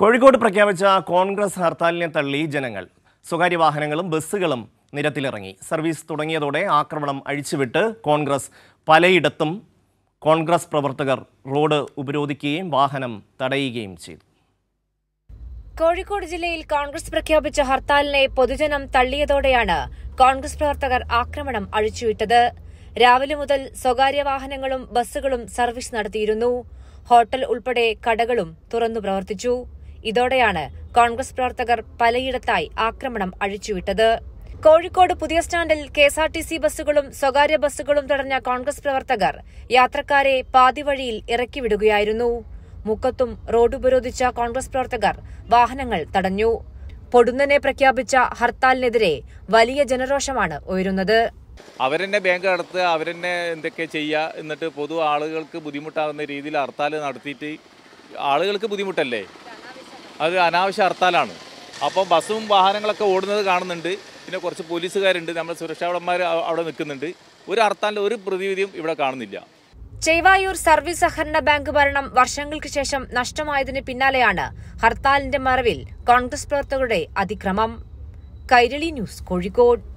കോഴിക്കോട് പ്രഖ്യാപിച്ച കോൺഗ്രസ് ഹർത്താലിനെ തള്ളി ജനങ്ങൾ സ്വകാര്യ വാഹനങ്ങളും ബസ്സുകളും നിരത്തിലിറങ്ങി സർവീസ് തുടങ്ങിയതോടെ ആക്രമണം അഴിച്ചുവിട്ട് കോൺഗ്രസ് പലയിടത്തും കോൺഗ്രസ് പ്രവർത്തകർ റോഡ് ഉപരോധിക്കുകയും വാഹനം തടയുകയും ചെയ്തു കോഴിക്കോട് ജില്ലയിൽ കോൺഗ്രസ് പ്രഖ്യാപിച്ച ഹർത്താലിനെ പൊതുജനം തള്ളിയതോടെയാണ് കോൺഗ്രസ് പ്രവർത്തകർ ആക്രമണം അഴിച്ചുവിട്ടത് രാവിലെ മുതൽ സ്വകാര്യ വാഹനങ്ങളും ബസ്സുകളും സർവീസ് നടത്തിയിരുന്നു ഹോട്ടൽ ഉൾപ്പെടെ കടകളും തുറന്നു പ്രവർത്തിച്ചു ഇതോടെയാണ് കോൺഗ്രസ് പ്രവർത്തകർ പലയിടത്തായി ആക്രമണം അഴിച്ചുവിട്ടത് കോഴിക്കോട് പുതിയ സ്റ്റാൻഡിൽ K S R T C ബസ്സുകളും സ്വകാര്യ ബസ്സുകളും തടഞ്ഞ കോൺഗ്രസ് പ്രവർത്തകർ യാത്രക്കാരെ പാതിവഴിയിൽ ഇറക്കിവിടുകയായിരുന്നു മുക്കത്തും റോഡ് ഉപരോധിച്ച കോൺഗ്രസ് പ്രവർത്തകർ വാഹനങ്ങൾ തടഞ്ഞു പൊടുന്നനെ പ്രഖ്യാപിച്ച ഹർത്താലിനെതിരെ വലിയ ജനരോഷമാണ് ഉയരുന്നത് അവരെന്നെ ബാങ്ക് നടത്തുക അവരെന്നെ എന്തൊക്കെ ചെയ്യുക എന്നിട്ട് പൊതു ആളുകൾക്ക് ബുദ്ധിമുട്ടാകുന്ന രീതിയിൽ ഹർത്താൽ നടത്തിയിട്ട് ആളുകൾക്ക് ബുദ്ധിമുട്ടല്ലേ അത് അനാവശ്യ ഹർത്താലാണ് അപ്പോൾ ബസ്സും വാഹനങ്ങളൊക്കെ ഓടുന്നത് കാണുന്നുണ്ട് പിന്നെ കുറച്ച് പോലീസുകാരുണ്ട് നമ്മുടെ സുരക്ഷാവളന്മാർ അവിടെ നിൽക്കുന്നുണ്ട് ഒരു ഹർത്താലിൻ്റെ ഒരു പ്രതിവിധിയും ഇവിടെ കാണുന്നില്ല ചെവായൂർ സർവീസ് സഹകരണ ബാങ്ക് ഭരണം വർഷങ്ങൾക്ക് ശേഷം നഷ്ടമായതിന് പിന്നാലെയാണ് ഹർത്താലിന്റെ മറവിൽ കോൺഗ്രസ് പ്രവർത്തകരുടെ അതിക്രമം കൈരളി ന്യൂസ് കോഴിക്കോട്